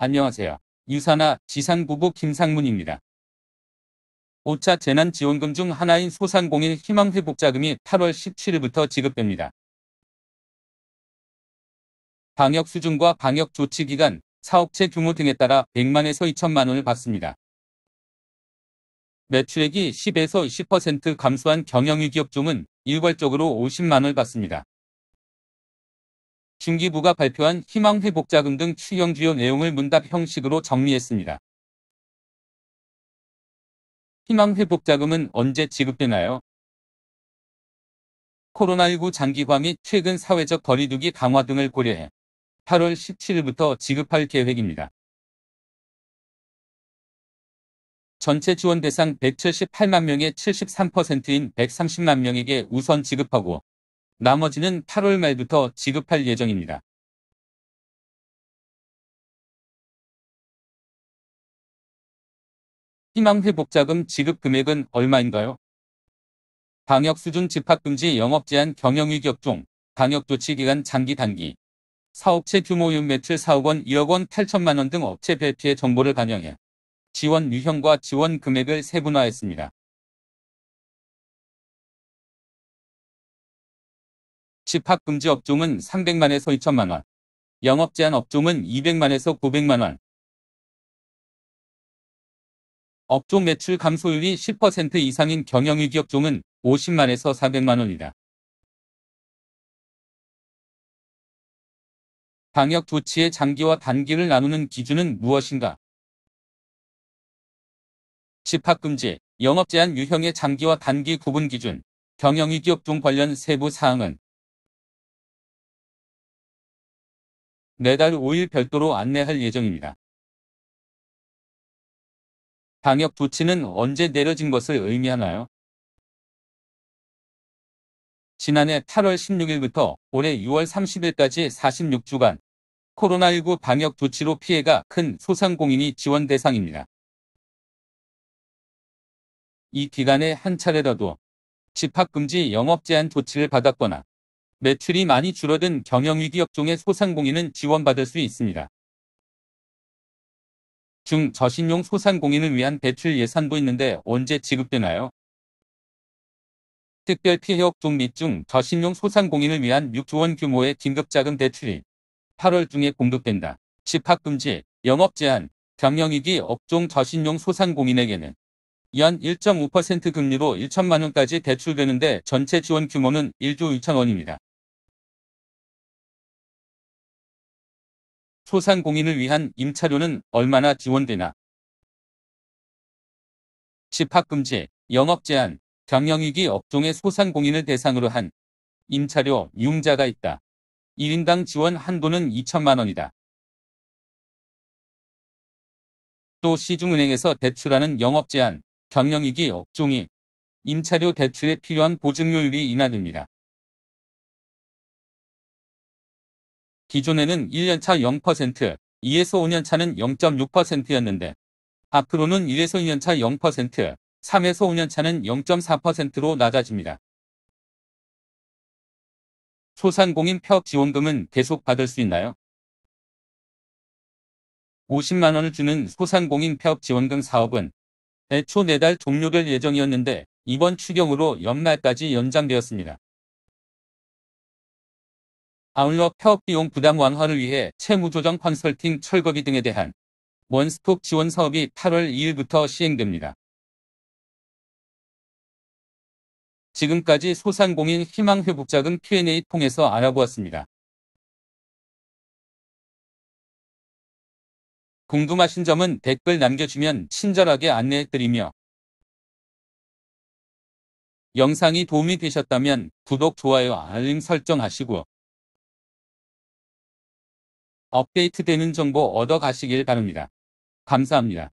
안녕하세요. 유산화 지상부부 김상문입니다. 5차 재난지원금 중 하나인 소상공인 희망회복자금이 8월 17일부터 지급됩니다. 방역 수준과 방역 조치 기간, 사업체 규모 등에 따라 100만에서 2천만 원을 받습니다. 매출액이 10에서 10% 감소한 경영위 기업종은 일괄적으로 50만 원을 받습니다. 김기부가 발표한 희망회복자금 등 추경 주요 내용을 문답 형식으로 정리했습니다. 희망회복자금은 언제 지급되나요? 코로나19 장기화 및 최근 사회적 거리두기 강화 등을 고려해 8월 17일부터 지급할 계획입니다. 전체 지원 대상 178만 명의 73%인 130만 명에게 우선 지급하고 나머지는 8월 말부터 지급할 예정입니다. 희망회복자금 지급 금액은 얼마인가요? 방역수준 집합금지 영업제한 경영위격종 방역조치 기간 장기 단기 사업체 규모 6매출 4억 원 1억 원 8천만 원 등 업체 배피의 정보를 반영해 지원 유형과 지원 금액을 세분화했습니다. 집합 금지 업종은 300만에서 2천만 원, 영업 제한 업종은 200만에서 900만 원. 업종 매출 감소율이 10% 이상인 경영위기 업종은 50만에서 400만 원이다. 방역 조치의 장기와 단기를 나누는 기준은 무엇인가? 집합금지, 영업제한 유형의 장기와 단기 구분 기준, 경영위기 업종 관련 세부 사항은 매달 5일 별도로 안내할 예정입니다. 방역 조치는 언제 내려진 것을 의미하나요? 지난해 8월 16일부터 올해 6월 30일까지 46주간 코로나19 방역 조치로 피해가 큰 소상공인이 지원 대상입니다. 이 기간에 한 차례라도 집합금지 영업제한 조치를 받았거나 매출이 많이 줄어든 경영위기 업종의 소상공인은 지원받을 수 있습니다. 중 저신용 소상공인을 위한 대출 예산도 있는데 언제 지급되나요? 특별 피해 업종 및중 저신용 소상공인을 위한 6조 원 규모의 긴급자금 대출이 8월 중에 공급된다. 집합금지, 영업제한, 경영위기 업종 저신용 소상공인에게는 연 1.5% 금리로 1천만 원까지 대출되는데 전체 지원 규모는 1조 2천 원입니다. 소상공인을 위한 임차료는 얼마나 지원되나. 집합금지, 영업제한, 경영위기 업종의 소상공인을 대상으로 한 임차료 이용자가 있다. 1인당 지원 한도는 2천만원이다. 또 시중은행에서 대출하는 영업제한, 경영위기 업종이 임차료 대출에 필요한 보증료율이 인하됩니다. 기존에는 1년차 0%, 2에서 5년차는 0.6%였는데 앞으로는 1에서 2년차 0%, 3에서 5년차는 0.4%로 낮아집니다. 소상공인 폐업 지원금은 계속 받을 수 있나요? 50만원을 주는 소상공인 폐업 지원금 사업은 애초 내달 종료될 예정이었는데 이번 추경으로 연말까지 연장되었습니다. 아울러 폐업 비용 부담 완화를 위해 채무조정 컨설팅 철거기 등에 대한 원스톱 지원 사업이 8월 2일부터 시행됩니다. 지금까지 소상공인 희망회복자금 Q&A 통해서 알아보았습니다. 궁금하신 점은 댓글 남겨주면 친절하게 안내해드리며 영상이 도움이 되셨다면 구독, 좋아요, 알림 설정하시고 업데이트되는 정보 얻어 가시길 바랍니다. 감사합니다.